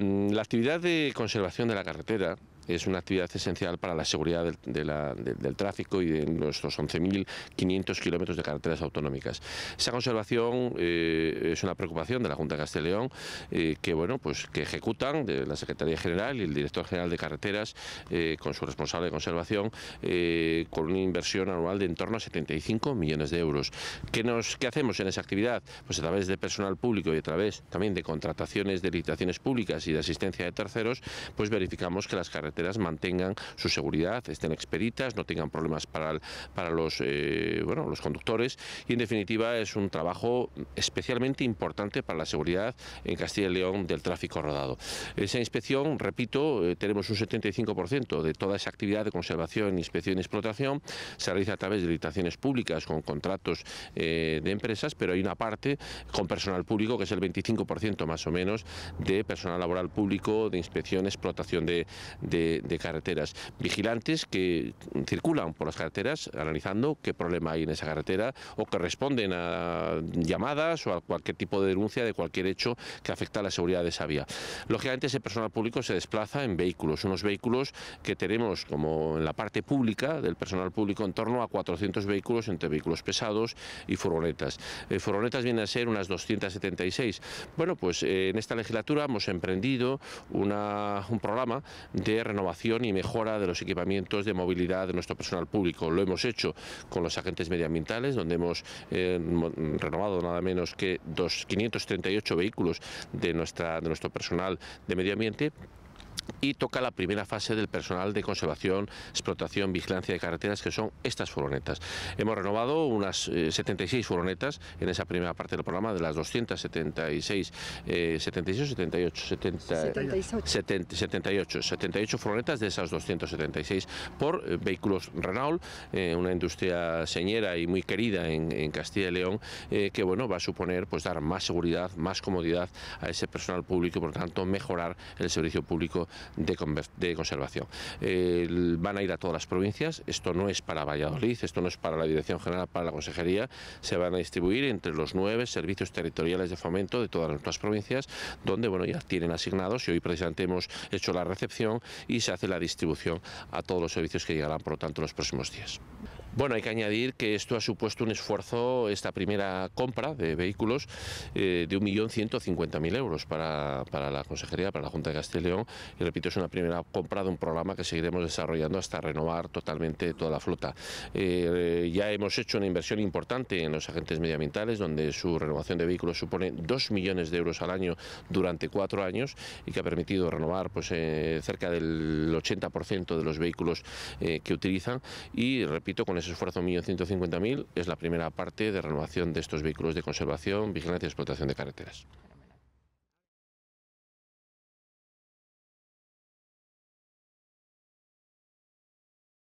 Mm, la actividad de conservación de la carretera es una actividad esencial para la seguridad del, tráfico y de nuestros 11.500 kilómetros de carreteras autonómicas. Esa conservación eh, es una preocupación de la Junta de Castellón eh, que, bueno, pues que ejecutan de la Secretaría General y el Director General de Carreteras eh, con su responsable de conservación con una inversión anual de en torno a 75 millones de euros. ¿Qué, nos, ¿Qué hacemos en esa actividad? Pues a través de personal público y a través también de contrataciones de licitaciones públicas y de asistencia de terceros, pues verificamos que las carreteras mantengan su seguridad, estén expeditas, no tengan problemas para, para los, eh, los conductores y en definitiva es un trabajo especialmente importante para la seguridad en Castilla y León del tráfico rodado. Esa inspección, repito, eh, tenemos un 75% de toda esa actividad de conservación, inspección y explotación, se realiza a través de licitaciones públicas con contratos eh, de empresas, pero hay una parte con personal público que es el 25% más o menos de personal laboral público de inspección, explotación de de, carreteras. Vigilantes que circulan por las carreteras analizando qué problema hay en esa carretera o que responden a llamadas o a cualquier tipo de denuncia de cualquier hecho que afecta a la seguridad de esa vía. Lógicamente ese personal público se desplaza en vehículos, unos vehículos que tenemos como en la parte pública del personal público en torno a 400 vehículos entre vehículos pesados y furgonetas. Eh, furgonetas vienen a ser unas 276. Bueno, pues eh, en esta legislatura hemos emprendido una, un programa de renovación y mejora de los equipamientos de movilidad de nuestro personal público. Lo hemos hecho con los agentes medioambientales, donde hemos eh, renovado nada menos que 538 vehículos de, nuestra, de nuestro personal de medio ambiente y toca la primera fase del personal de conservación, explotación, vigilancia de carreteras, que son estas furgonetas. Hemos renovado unas 76 eh, furgonetas en esa primera parte del programa, de las 276, 76 78, 70, 78. 78, furgonetas de esas 276 por eh, vehículos Renault, eh, una industria señera y muy querida en, Castilla y León, que bueno, va a suponer pues dar más seguridad, más comodidad a ese personal público y por lo tanto mejorar el servicio público de, Conservación. van a ir a todas las provincias, esto no es para Valladolid, esto no es para la Dirección General, para la Consejería, se van a distribuir entre los nueve servicios territoriales de fomento de todas nuestras provincias, donde bueno, ya tienen asignados y hoy precisamente hemos hecho la recepción y se hace la distribución a todos los servicios que llegarán, por lo tanto, en los próximos días. Bueno, hay que añadir que esto ha supuesto un esfuerzo, esta primera compra de vehículos, eh, de 1.150.000 euros para, la Consejería, para la Junta de Castilla y León. Y repito, es una primera compra de un programa que seguiremos desarrollando hasta renovar totalmente toda la flota. Eh, ya hemos hecho una inversión importante en los agentes medioambientales, donde su renovación de vehículos supone 2 millones de euros al año durante cuatro años y que ha permitido renovar pues, eh, cerca del 80% de los vehículos que utilizan. Y repito, con ese esfuerzo de 1.150.000 es la primera parte de renovación de estos vehículos de conservación, vigilancia y explotación de carreteras.